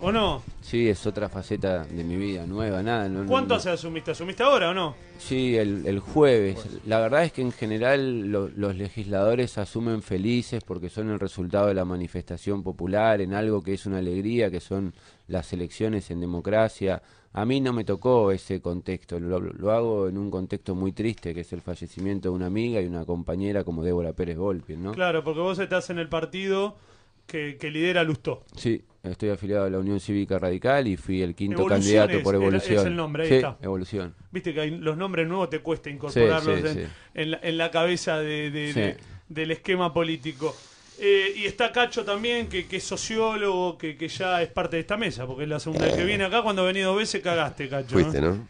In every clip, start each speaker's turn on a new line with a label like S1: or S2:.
S1: ¿O no?
S2: Sí, es otra faceta de mi vida, nueva, nada. ¿Cuánto
S1: asumiste? ¿Asumiste ahora o no?
S2: Sí, el, jueves. La verdad es que en general los legisladores asumen felices porque son el resultado de la manifestación popular en algo que es una alegría, que son las elecciones en democracia. A mí no me tocó ese contexto, lo, hago en un contexto muy triste, que es el fallecimiento de una amiga y una compañera como Débora Pérez Golpin, ¿no?
S1: Claro, porque vos estás en el partido
S2: que, que lidera Lustó. Sí. Estoy afiliado a la Unión Cívica Radical y fui el quinto candidato por Evolución. Es el nombre, Evolución.
S1: Viste que los nombres nuevos te cuesta incorporarlos en, la, cabeza del esquema político. Eh, y está Cacho también, que, es sociólogo, que, ya es parte de esta mesa, porque es la segunda vez que viene acá. Cuando venís dos veces cagaste, Cacho.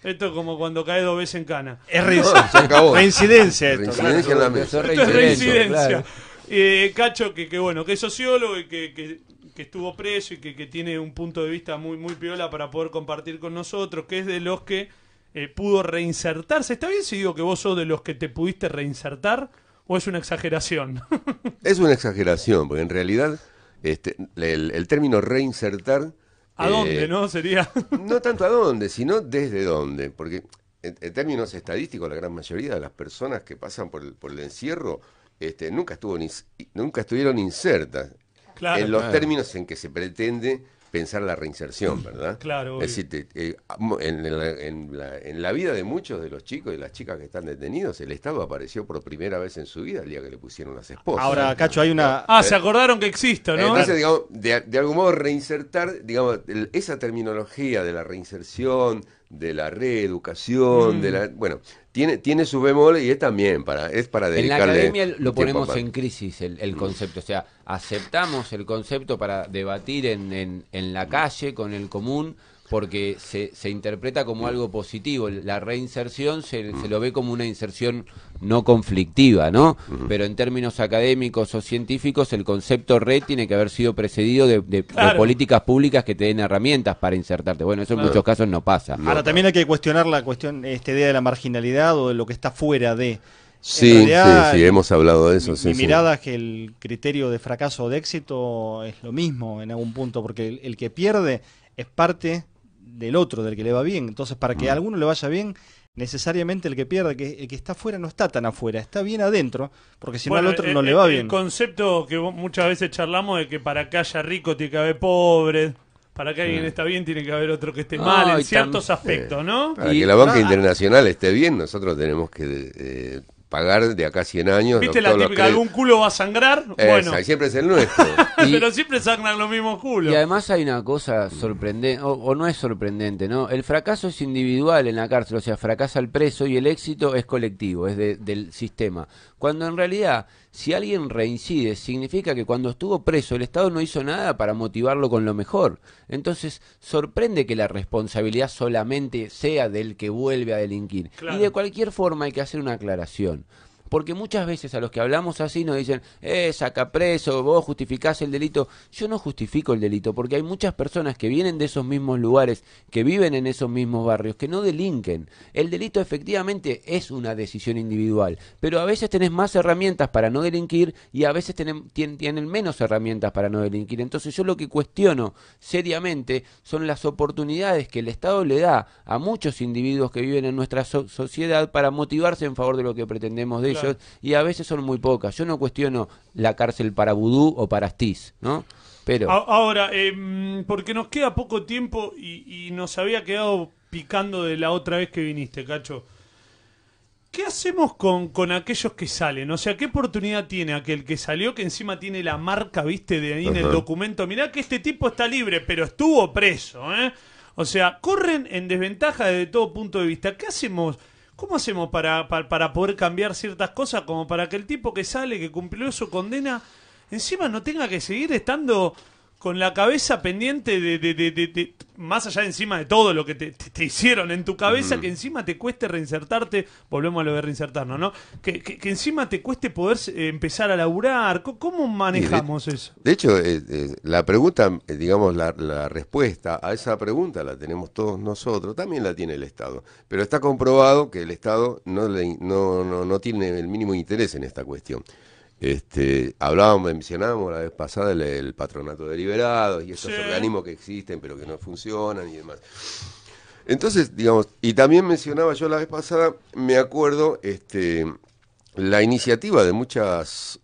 S1: Esto es como cuando caes dos veces en cana. Es reincidencia esto. Reincidencia la mesa. Esto es reincidencia. Eh, Cacho, que, bueno, que es sociólogo y que que estuvo preso y que, tiene un punto de vista muy, muy piola para poder compartir con nosotros, que es de los que eh, pudo reinsertarse. ¿Está bien si digo que vos sos de los que te pudiste reinsertar o es una exageración?
S3: es una exageración, porque en realidad este, el, término reinsertar... ¿A dónde, eh, no? Sería... no tanto a dónde, sino desde dónde, porque en, términos estadísticos la gran mayoría de las personas que pasan por el, por el encierro... Este, nunca, estuvo nunca estuvieron insertas en los términos en que se pretende pensar la reinserción, mm, ¿verdad? Claro. Es decir, eh, en, la, vida de muchos de los chicos y las chicas que están detenidos, el Estado apareció por primera vez en su vida el día que le pusieron las esposas. Ahora,
S1: Cacho, hay una... Ah, se acordaron que existo, ¿no?
S3: de, algún modo reinsertar, digamos, esa terminología de la reinserción, de la reeducación, mm. de la... Bueno, tiene, su bemol y es también para, es para dedicarle... En la academia lo ponemos en
S2: crisis el, mm. concepto, o sea, aceptamos el concepto para debatir en, en, en la calle con el común, porque se, interpreta como algo positivo. La reinserción se, lo ve como una inserción no conflictiva, ¿no? Pero en términos académicos o científicos, el concepto red tiene que haber sido precedido de, políticas públicas que te den herramientas para insertarte. Bueno, eso en muchos casos no pasa. Ahora,
S1: también hay que cuestionar la cuestión, esta idea de la marginalidad o de lo que está fuera de... Sí, sí, sí, hemos
S2: hablado de eso. Mi, sí, mirada
S1: que el criterio de fracaso o de éxito es lo mismo en algún punto, porque el que pierde es parte del otro, del que le va bien. Entonces, para que a ah. alguno le vaya bien, necesariamente el que pierde, que, el que está afuera no está tan afuera, está bien adentro, porque si no al otro eh, no le eh, va bien. El concepto que muchas veces charlamos de que para que haya rico tiene que haber pobre, para que alguien mm. está bien tiene que haber otro que esté mal, en ciertos aspectos, ¿no? Para que la banca ah.
S3: internacional esté bien, nosotros tenemos que... Eh, pagar de acá 100 años. ¿Viste la típica? ¿Algún culo va a sangrar? Bueno. siempre es el nuestro.
S2: Pero siempre sangran los mismos culos. Y además hay una cosa sorprendente, o, no es sorprendente, ¿no? El fracaso es individual en la cárcel, o sea, fracasa el preso y el éxito es colectivo, es del sistema. Cuando en realidad si alguien reincide, significa que cuando estuvo preso el Estado no hizo nada para motivarlo con lo mejor. Entonces, sorprende que la responsabilidad solamente sea del que vuelve a delinquir. Y de cualquier forma hay que hacer una aclaración. Porque muchas veces a los que hablamos así nos dicen, eh, saca preso, vos justificás el delito. Yo no justifico el delito, porque hay muchas personas que vienen de esos mismos lugares, que viven en esos mismos barrios, que no delinquen. El delito efectivamente es una decisión individual, pero a veces tenés más herramientas para no delinquir y a veces tienen, menos herramientas para no delinquir. Entonces yo lo que cuestiono seriamente son las oportunidades que el Estado le da a muchos individuos que viven en nuestra sociedad para motivarse en favor de lo que pretendemos de ellos y a veces son muy pocas. Yo no cuestiono la cárcel para vudú o para astiz, ¿no? Pero...
S1: Ahora, em, porque nos queda poco tiempo y, nos había quedado picando de la otra vez que viniste, Cacho. ¿Qué hacemos con, aquellos que salen? O sea, ¿qué oportunidad tiene aquel que salió que encima tiene la marca, viste, de ahí en el documento? Mirá que este tipo está libre, pero estuvo preso, ¿eh? O sea, corren en desventaja desde todo punto de vista. ¿Qué hacemos? ¿Cómo hacemos para, para, para poder cambiar ciertas cosas como para que el tipo que sale, que cumplió su condena, encima no tenga que seguir estando con la cabeza pendiente de, de, de, más allá encima de todo lo que te, hicieron en tu cabeza, que encima te cueste reinsertarte, volvemos a lo de reinsertarnos, ¿no? Que, encima te cueste poder eh, empezar a laburar, ¿cómo manejamos
S3: eso? De hecho, eh, eh, la pregunta, digamos, la, respuesta a esa pregunta la tenemos todos nosotros, también la tiene el Estado, pero está comprobado que el Estado no, no, no, no tiene el mínimo interés en esta cuestión. Este, hablábamos, mencionábamos la vez pasada el, patronato deliberado y esos organismos que existen pero que no funcionan y demás. Entonces, digamos, y también mencionaba yo la vez pasada, me acuerdo, este, la iniciativa de muchas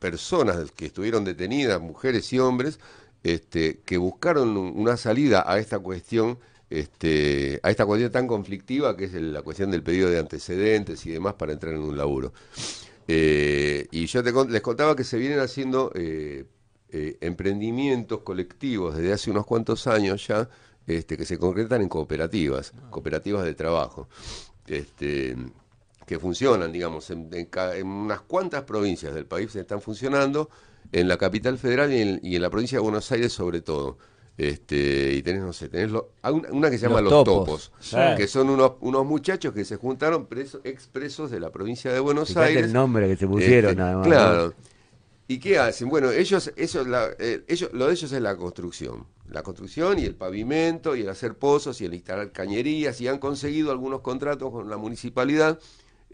S3: personas que estuvieron detenidas, mujeres y hombres, este, que buscaron una salida a esta cuestión, este, a esta cuestión tan conflictiva que es la cuestión del pedido de antecedentes y demás para entrar en un laburo. Eh, y yo les contaba que se vienen haciendo eh, eh, emprendimientos colectivos desde hace unos cuantos años ya, este, que se concretan en cooperativas, ah. cooperativas de trabajo, este, que funcionan, digamos, en, unas cuantas provincias del país se están funcionando, en la capital federal y en la provincia de Buenos Aires sobre todo. Este, y tenés, no sé, tenés lo, una que se llama Los, Topos, ah. que son unos, muchachos que se juntaron presos, expresos de la provincia de Buenos Aires. el nombre que se pusieron, este, además. Claro. ¿Y qué hacen? Bueno, ellos, eso eh, ellos, lo de ellos es la construcción. La construcción y el pavimento y el hacer pozos y el instalar cañerías y han conseguido algunos contratos con la municipalidad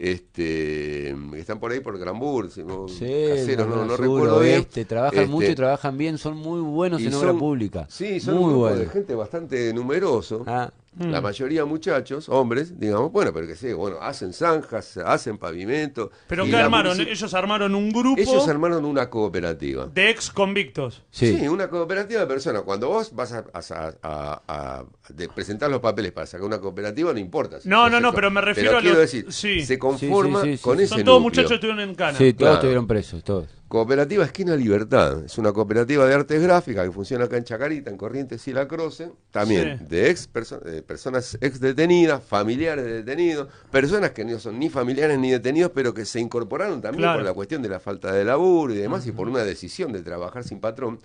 S3: este, están por ahí por Gran sí, caseros, no, recuerdo Trabajan este, mucho y
S2: trabajan bien, son muy buenos en obra pública. Sí, son un grupo de
S3: gente bastante numeroso. Ah. La mm. mayoría muchachos, hombres, digamos, bueno, pero que sé, bueno, hacen zanjas, hacen pavimento. ¿Pero qué armaron?
S1: Ellos armaron un grupo. Ellos
S3: armaron una cooperativa. De
S1: ex convictos.
S3: Sí, una cooperativa de personas. Cuando vos vas a, presentar los papeles para sacar una cooperativa, no importa. no, no, no, pero me refiero a. Quiero se conforma con ese. Son todos muchachos que estuvieron en Cana. Sí, todos estuvieron presos, todos. Cooperativa Esquina Libertad, es una cooperativa de artes gráficas que funciona acá en Chacarita, en Corrientes y La Croce, también de ex eh, personas ex detenidas, familiares de detenidos, personas que no son ni familiares ni detenidos, pero que se incorporaron también por la cuestión de la falta de laburo y demás, y por una decisión de trabajar sin patrón.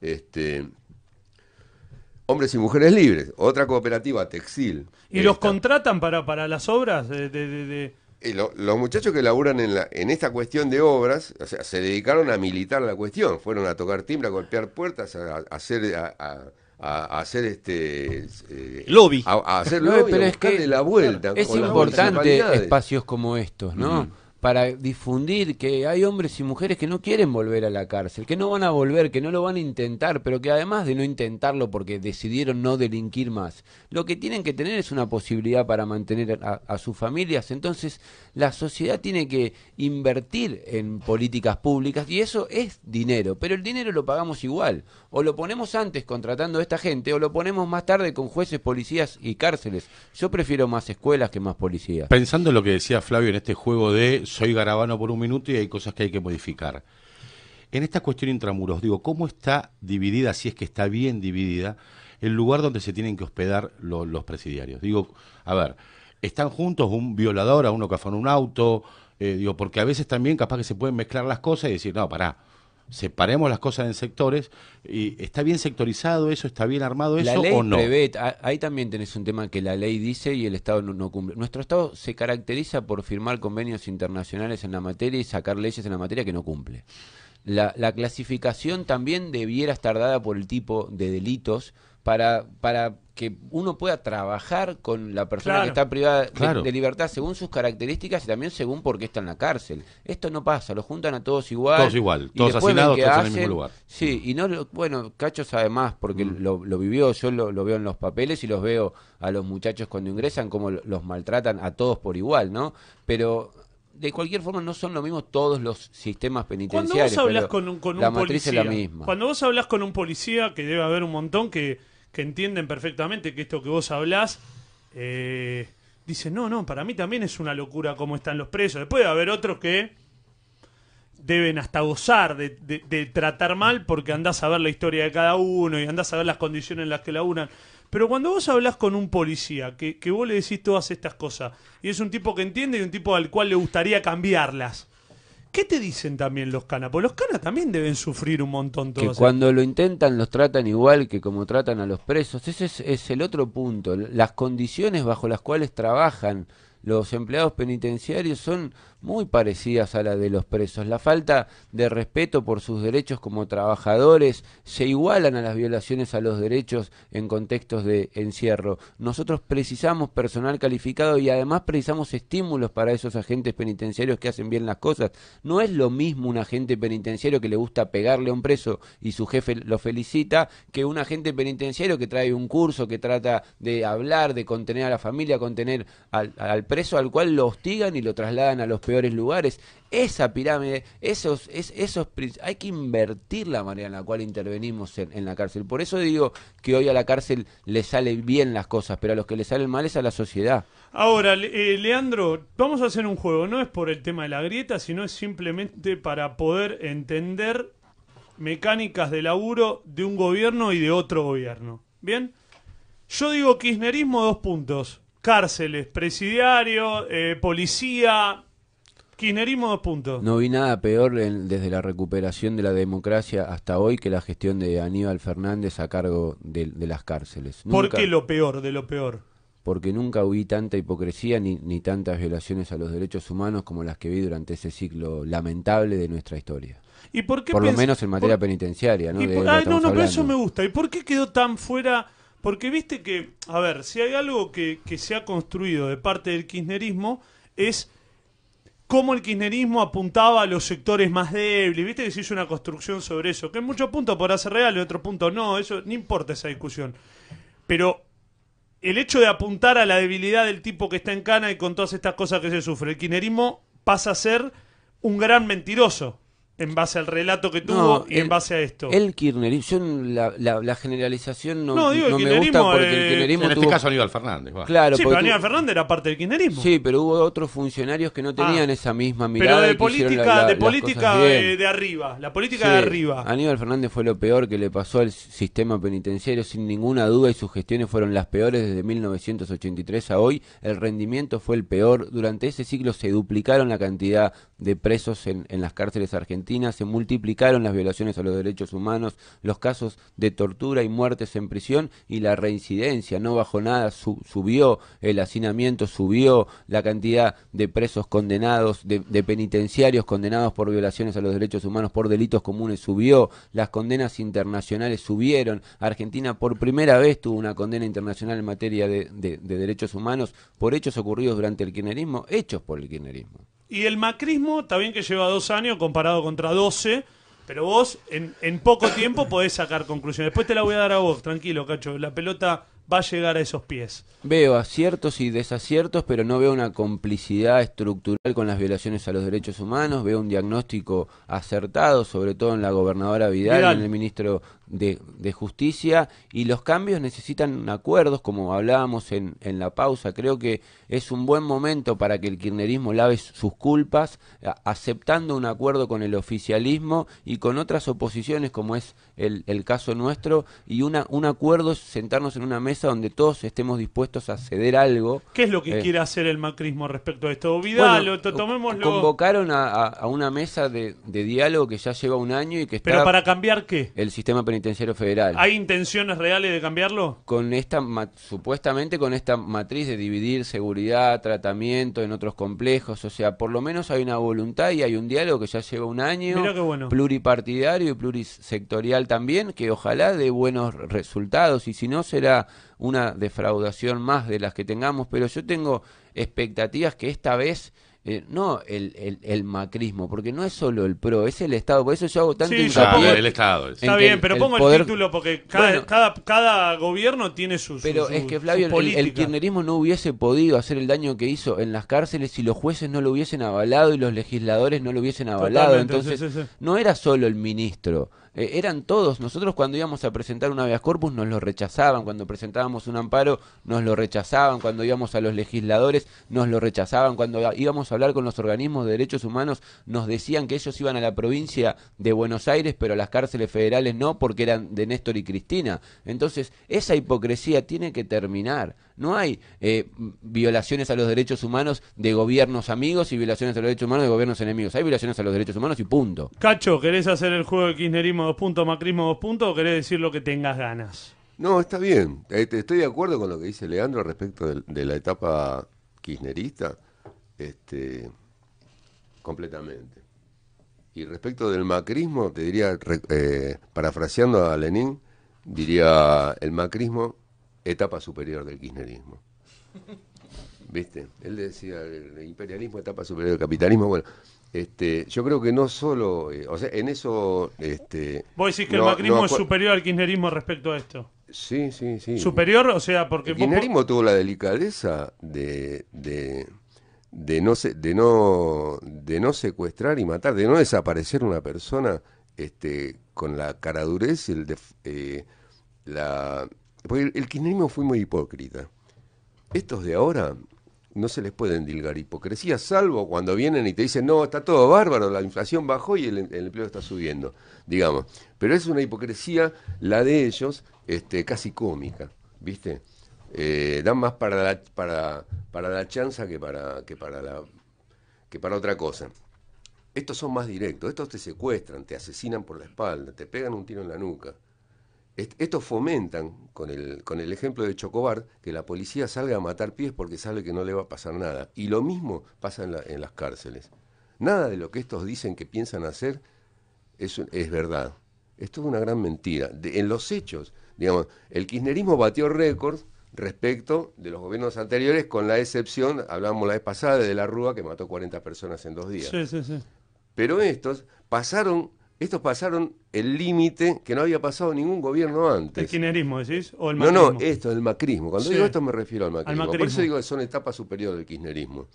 S3: Este, Hombres y Mujeres Libres, otra cooperativa textil.
S1: ¿Y los contratan para, para las obras de
S3: los muchachos que laburan en, esta cuestión de obras, se dedicaron a militar la cuestión, fueron a tocar timbre, a golpear puertas, a, hacer a, a hacer este
S2: eh, lobby a, hacer lobby, la vuelta es importante espacios como estos no mm para difundir que hay hombres y mujeres que no quieren volver a la cárcel, que no van a volver, que no lo van a intentar, pero que además de no intentarlo porque decidieron no delinquir más, lo que tienen que tener es una posibilidad para mantener a, sus familias. Entonces, la sociedad tiene que invertir en políticas públicas y eso es dinero, pero el dinero lo pagamos igual. O lo ponemos antes contratando a esta gente o lo ponemos más tarde con jueces, policías y cárceles. Yo prefiero más escuelas que más policías.
S3: Pensando en lo que decía Flavio en este juego de soy garabano por un minuto y hay cosas que hay que modificar. En esta cuestión intramuros, digo, ¿cómo está dividida, si es que está bien dividida, el lugar donde se tienen que hospedar los presidiarios? Digo, a ver, ¿están juntos un violador a uno que en un auto? Eh, digo, porque a veces también capaz que se pueden mezclar las cosas y decir, no, pará, separemos las cosas en sectores. Y ¿Está bien sectorizado eso? ¿Está bien armado eso o no? Prevé,
S2: ahí también tenés un tema que la ley dice y el Estado no, cumple. Nuestro Estado se caracteriza por firmar convenios internacionales en la materia y sacar leyes en la materia que no cumple. La, la clasificación también debiera estar dada por el tipo de delitos para, para que uno pueda trabajar con la persona que está privada de, libertad según sus características y también según por qué está en la cárcel. Esto no pasa, lo juntan a todos igual. Todos igual, todos hacinados, todos en el mismo lugar. Sí, y no, lo, bueno, Cachos además, porque mm. lo, vivió, yo lo, veo en los papeles y los veo a los muchachos cuando ingresan, como los maltratan a todos por igual, ¿no? Pero de cualquier forma no son lo mismo todos los sistemas penitenciarios. Cuando vos hablas con un, con misma.
S1: Cuando vos hablas con un policía, que debe haber un montón que que entienden perfectamente que esto que vos hablás, eh, dicen, no, no, para mí también es una locura cómo están los presos. Después de haber otros que deben hasta gozar de, tratar mal porque andás a ver la historia de cada uno y andás a ver las condiciones en las que la unan Pero cuando vos hablás con un policía, que, que vos le decís todas estas cosas, y es un tipo que entiende y un tipo al cual le gustaría cambiarlas, ¿Qué te dicen también los canas? Porque los canas también deben sufrir un montón todos. Que
S2: cuando lo intentan los tratan igual que como tratan a los presos. Ese es el otro punto. Las condiciones bajo las cuales trabajan los empleados penitenciarios son muy parecidas a las de los presos. La falta de respeto por sus derechos como trabajadores se igualan a las violaciones a los derechos en contextos de encierro. Nosotros precisamos personal calificado y además precisamos estímulos para esos agentes penitenciarios que hacen bien las cosas. No es lo mismo un agente penitenciario que le gusta pegarle a un preso y su jefe lo felicita que un agente penitenciario que trae un curso, que trata de hablar, de contener a la familia, contener al, al preso al cual lo hostigan y lo trasladan a los peores lugares. Esa pirámide, esos, es, esos hay que invertir la manera en la cual intervenimos en, la cárcel. Por eso digo que hoy a la cárcel le salen bien las cosas, pero a los que le salen mal es a la sociedad.
S1: Ahora, eh, Leandro, vamos a hacer un juego. No es por el tema de la grieta, sino es simplemente para poder entender mecánicas de laburo de un gobierno y de otro gobierno. ¿Bien? Yo digo kirchnerismo dos puntos cárceles, presidiario, eh, policía, kirchnerismo dos puntos.
S2: No vi nada peor desde la recuperación de la democracia hasta hoy que la gestión de Aníbal Fernández a cargo de, las cárceles. ¿Por qué
S1: lo peor de lo peor?
S2: Porque nunca vi tanta hipocresía ni, tantas violaciones a los derechos humanos como las que vi durante ese ciclo lamentable de nuestra historia. ¿Y por qué Por lo menos en materia penitenciaria, ¿no? no, pero eso
S1: me gusta. ¿Y por qué quedó tan fuera porque viste que, a ver, si hay algo que, se ha construido de parte del kirchnerismo es cómo el kirchnerismo apuntaba a los sectores más débiles. Viste que se hizo una construcción sobre eso, que en muchos puntos podrá ser real, en otros puntos no, eso no importa esa discusión. Pero el hecho de apuntar a la debilidad del tipo que está en cana y con todas estas cosas que se sufre, el kirchnerismo pasa a ser un gran mentiroso en base al relato que tuvo y en base a esto.
S2: El kirchnerismo, yo la, generalización no, no, me gusta porque el eh, kirchnerismo En este caso Aníbal Fernández. sí, pero Aníbal Fernández era parte del kirchnerismo. Sí, pero hubo otros funcionarios que no ah, tenían esa misma mirada. Pero de política, de, política de, arriba, la política de arriba. Aníbal Fernández fue lo peor que le pasó al sistema penitenciario, sin ninguna duda, y sus gestiones fueron las peores desde 1983 a hoy. El rendimiento fue el peor. Durante ese siglo se duplicaron la cantidad de presos en, en las cárceles argentinas se multiplicaron las violaciones a los derechos humanos, los casos de tortura y muertes en prisión y la reincidencia no bajó nada, subió el hacinamiento, subió la cantidad de presos condenados, de, penitenciarios condenados por violaciones a los derechos humanos, por delitos comunes, subió, las condenas internacionales subieron, Argentina por primera vez tuvo una condena internacional en materia de, de derechos humanos por hechos ocurridos durante el kirchnerismo, hechos por el kirchnerismo.
S1: Y el macrismo, está bien que lleva dos años comparado contra doce, pero vos en, poco tiempo podés sacar conclusiones. Después te la voy a dar a vos, tranquilo, cacho. La pelota va a llegar a esos pies.
S2: Veo aciertos y desaciertos, pero no veo una complicidad estructural con las violaciones a los derechos humanos, veo un diagnóstico acertado, sobre todo en la gobernadora Vidal. y en el ministro de, justicia y los cambios necesitan acuerdos, como hablábamos en, en, la pausa. Creo que es un buen momento para que el kirchnerismo lave sus culpas, aceptando un acuerdo con el oficialismo y con otras oposiciones, como es el, caso nuestro, y una, un acuerdo es sentarnos en una mesa donde todos estemos dispuestos a ceder algo. ¿Qué es lo que eh, quiere
S1: hacer el macrismo respecto a esto? Vidal, bueno,
S2: tomémoslo. Convocaron a, una mesa de, de diálogo que ya lleva un año y que está. ¿Pero para cambiar qué? El sistema penitenciario ¿Hay intenciones reales de cambiarlo? Con esta supuestamente con esta matriz de dividir seguridad, tratamiento en otros complejos, o sea, por lo menos hay una voluntad y hay un diálogo que ya lleva un año, bueno. pluripartidario y plurisectorial también, que ojalá dé buenos resultados y si no será una defraudación más de las que tengamos, pero yo tengo expectativas que esta vez eh, no el, el, macrismo, porque no es solo el PRO, es el Estado. Por eso yo hago tanto sí, el Estado. Está bien, pero pongo el título
S1: porque cada, gobierno tiene sus. Pero es que Flavio, el,
S2: kirchnerismo no hubiese podido hacer el daño que hizo en las cárceles si los jueces no lo hubiesen avalado y los legisladores no lo hubiesen avalado. Entonces, no era solo el ministro. Eh, eran todos. Nosotros cuando íbamos a presentar un habeas corpus nos lo rechazaban, cuando presentábamos un amparo nos lo rechazaban, cuando íbamos a los legisladores nos lo rechazaban, cuando íbamos a hablar con los organismos de derechos humanos nos decían que ellos iban a la provincia de Buenos Aires, pero a las cárceles federales no porque eran de Néstor y Cristina. Entonces, esa hipocresía tiene que terminar. No hay eh, violaciones a los derechos humanos de gobiernos amigos y violaciones a los derechos humanos de gobiernos enemigos. Hay violaciones a los derechos humanos y punto.
S1: Cacho, ¿querés hacer el juego de kirchnerismo dos puntos, macrismo dos puntos o querés decir lo que tengas ganas?
S2: No, está bien. Eh, estoy de acuerdo con lo que
S3: dice Leandro respecto de, la etapa kirchnerista. Este, completamente. Y respecto del macrismo, te diría, eh, parafraseando a Lenin, diría el macrismo etapa superior del kirchnerismo. ¿Viste? Él decía el imperialismo, etapa superior del capitalismo. Bueno, este, yo creo que no solo. Eh, o sea, en eso. Este, Vos decís que el macrismo es
S1: superior al kirchnerismo respecto a esto.
S3: Sí, sí, sí. Superior, o sea, porque. El kirchnerismo tuvo la delicadeza de, de no de no de no secuestrar y matar, de no desaparecer una persona este con la caradurez el eh, la porque el kirchnerismo fue muy hipócrita. Estos de ahora no se les puede dilgar hipocresía, salvo cuando vienen y te dicen, no, está todo bárbaro, la inflación bajó y el, empleo está subiendo, digamos. Pero es una hipocresía, la de ellos, este, casi cómica, ¿viste? Eh, dan más para la, para, para la chanza que para, que, para la, que para otra cosa. Estos son más directos, estos te secuestran, te asesinan por la espalda, te pegan un tiro en la nuca estos fomentan, con el, con el ejemplo de Chocobar, que la policía salga a matar pies porque sabe que no le va a pasar nada. Y lo mismo pasa en, las cárceles. Nada de lo que estos dicen que piensan hacer es, es verdad. Esto es una gran mentira. en los hechos, digamos, el kirchnerismo batió récords respecto de los gobiernos anteriores, con la excepción, hablábamos la vez pasada, de la Rúa, que mató 40 personas en dos días. Sí, sí, sí. Pero estos pasaron estos pasaron el límite que no había pasado ningún gobierno antes. ¿El kirchnerismo decís? ¿O el macrismo? No, no, esto, el macrismo. Cuando digo esto me refiero al macrismo. al macrismo. Por eso digo que son etapas superiores del kirchnerismo.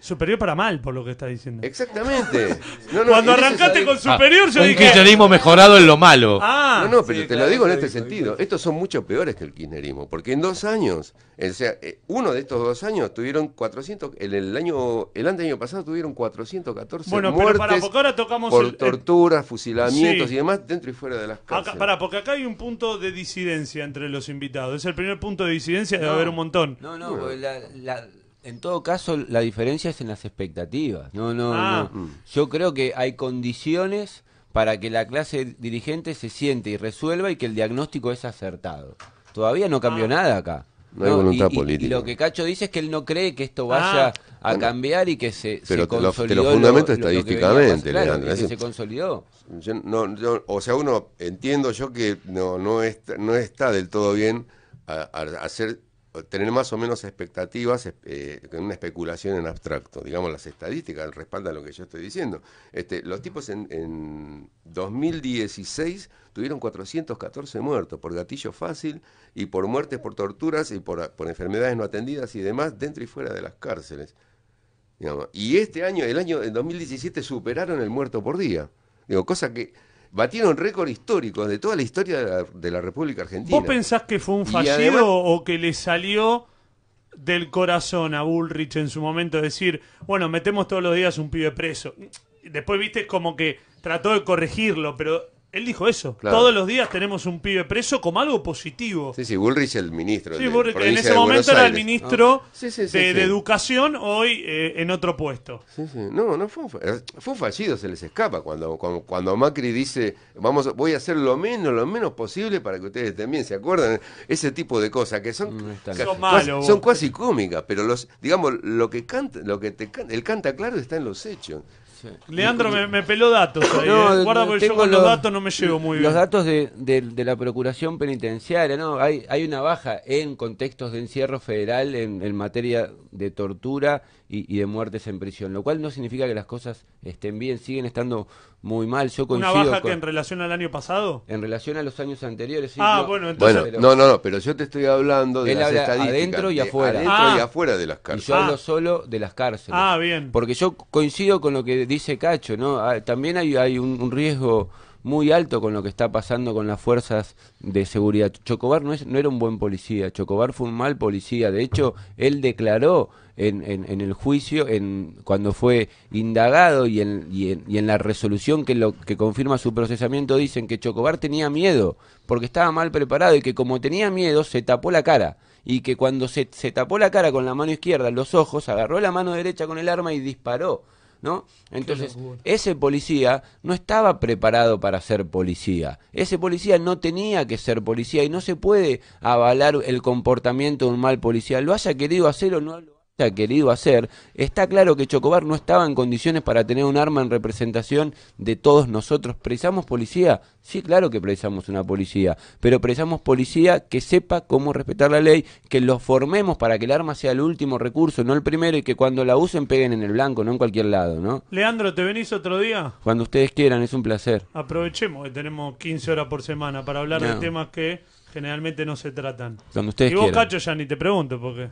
S1: Superior para mal, por lo que está
S3: diciendo. Exactamente. Cuando arrancaste con ah, superior, yo un dije. kirchnerismo mejorado en lo malo. Ah, no, no, pero te lo digo en este sentido. Estos son mucho peores que el kirchnerismo, porque en dos años, eh, uno de estos dos años tuvieron 400, el, el año, el año pasado tuvieron 414 bueno, muertes pero para, porque ahora tocamos por torturas, fusilamientos y demás dentro y fuera de
S2: las casas. Para,
S1: porque acá hay un punto de disidencia entre los invitados. Es el primer punto de disidencia, debe haber un montón. No, no,
S2: la en todo caso, la diferencia es en las expectativas. No, no, ah. mm. Yo creo que hay condiciones para que la clase dirigente se siente y resuelva y que el diagnóstico es acertado. Todavía no cambió ah. nada acá. No, hay voluntad política. Y, lo que Cacho dice es que él no cree que esto vaya ah. a cambiar y que se, consolidó. Pero te lo estadísticamente, se consolidó. o sea, uno
S3: entiendo yo que no, no, está, no está del todo bien hacer tener más o menos expectativas con eh, eh, una especulación en abstracto. Digamos, las estadísticas respaldan lo que yo estoy diciendo. Este, los tipos en, 2016 tuvieron 414 muertos por gatillo fácil y por muertes por torturas y por, enfermedades no atendidas y demás dentro y fuera de las cárceles. Y este año, el año en 2017, superaron el muerto por día. Digo, cosa que batieron récord histórico de toda la historia de la, República Argentina. ¿Vos pensás
S1: que fue un fallido o que le salió del corazón a Bullrich en su momento decir, bueno, metemos todos los días un pibe preso? Después viste como que trató de corregirlo, pero él dijo eso. Todos los días tenemos un pibe preso como algo positivo. Sí,
S3: sí, Bullrich es el ministro. Sí, Bullrich, en ese momento era el ministro ah.
S1: de, Educación, hoy eh, en otro puesto.
S3: Sí, sí. No, no fue, eh, fue fallido, se les escapa cuando, cuando, Macri dice, vamos, voy a hacer lo menos, lo menos posible para que ustedes también se acuerden, Ese tipo de cosas que son, mm, son, casi cómicas, pero los, digamos, lo que canta, lo que te el canta claro está en los hechos.
S1: Leandro me, peló datos eh. yo con los, datos no me llevo muy bien. Los
S2: datos de, la Procuración Penitenciaria, ¿no? Hay, hay una baja en contextos de encierro federal en, materia de tortura y, de muertes en prisión, lo cual no significa que las cosas estén bien, siguen estando muy mal. Yo ¿Una baja que en relación al año pasado? En relación a los años anteriores, Ah, bueno, entonces... no,
S3: no, no, pero yo te
S2: estoy hablando de las estadísticas. adentro y afuera. Adentro y ah. afuera de las cárceles. yo hablo solo de las cárceles. Ah, bien. Porque yo coincido con lo que dice Cacho, ¿no? Ah, también hay, un, riesgo muy alto con lo que está pasando con las fuerzas de seguridad. Chocobar no, es, no era un buen policía, Chocobar fue un mal policía. De hecho, él declaró en, en, el juicio, en, cuando fue indagado y en, y en, y en la resolución que, lo, que confirma su procesamiento, dicen que Chocobar tenía miedo porque estaba mal preparado y que como tenía miedo se tapó la cara y que cuando se, se tapó la cara con la mano izquierda, los ojos, agarró la mano derecha con el arma y disparó ¿no? Entonces, ese policía no estaba preparado para ser policía. Ese policía no tenía que ser policía y no se puede avalar el comportamiento de un mal policía. Lo haya querido hacer o no ha querido hacer, está claro que Chocobar no estaba en condiciones para tener un arma en representación de todos nosotros. ¿Precisamos policía? Sí, claro que precisamos una policía, pero precisamos policía que sepa cómo respetar la ley, que los formemos para que el arma sea el último recurso, no el primero, y que cuando la usen peguen en el blanco, no en cualquier lado, ¿no?
S1: Leandro, ¿te venís otro día?
S2: Cuando ustedes quieran, es un placer.
S1: Aprovechemos que tenemos 15 horas por semana para hablar de temas que generalmente no se tratan. Cuando ustedes y vos, Cacho, ya ni te pregunto, qué.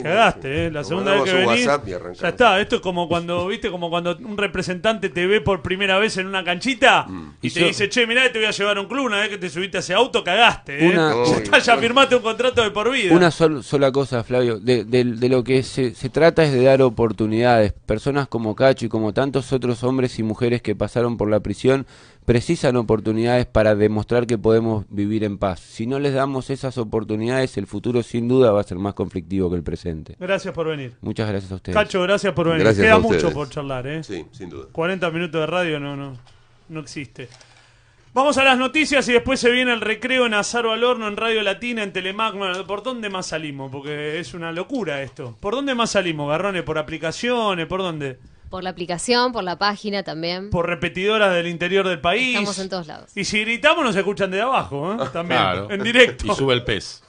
S1: Cagaste, ¿eh? La segunda vez que venís. ya está, esto es como cuando, viste, como cuando un representante te ve por primera vez en una canchita mm. y, te dice, che, mirá, te voy a llevar a un club, una vez que te subiste a ese auto, cagaste, eh". ya, firmaste un contrato de por vida. Una
S2: sola cosa, Flavio, de, lo que se, trata es de dar oportunidades. Personas como Cacho y como tantos otros hombres y mujeres que pasaron por la prisión precisan oportunidades para demostrar que podemos vivir en paz. Si no les damos esas oportunidades, el futuro sin duda va a ser más conflictivo que el presente. Gracias por venir. Muchas gracias a ustedes. Cacho, gracias por venir. Queda mucho
S1: por charlar, ¿eh? Sí, sin duda. 40 minutos de radio no, no, no existe. Vamos a las noticias y después se viene el recreo en Azaro al Horno, en Radio Latina, en Telemac. ¿por dónde más salimos? Porque es una locura esto. ¿Por dónde más salimos, Garrones? ¿Por aplicaciones? ¿Por dónde?
S2: Por la aplicación, por la página también. Por
S1: repetidoras del interior del país. Estamos en todos lados. Y si gritamos nos escuchan de abajo, ¿eh? Ah, también, en directo. Y
S3: sube el pez.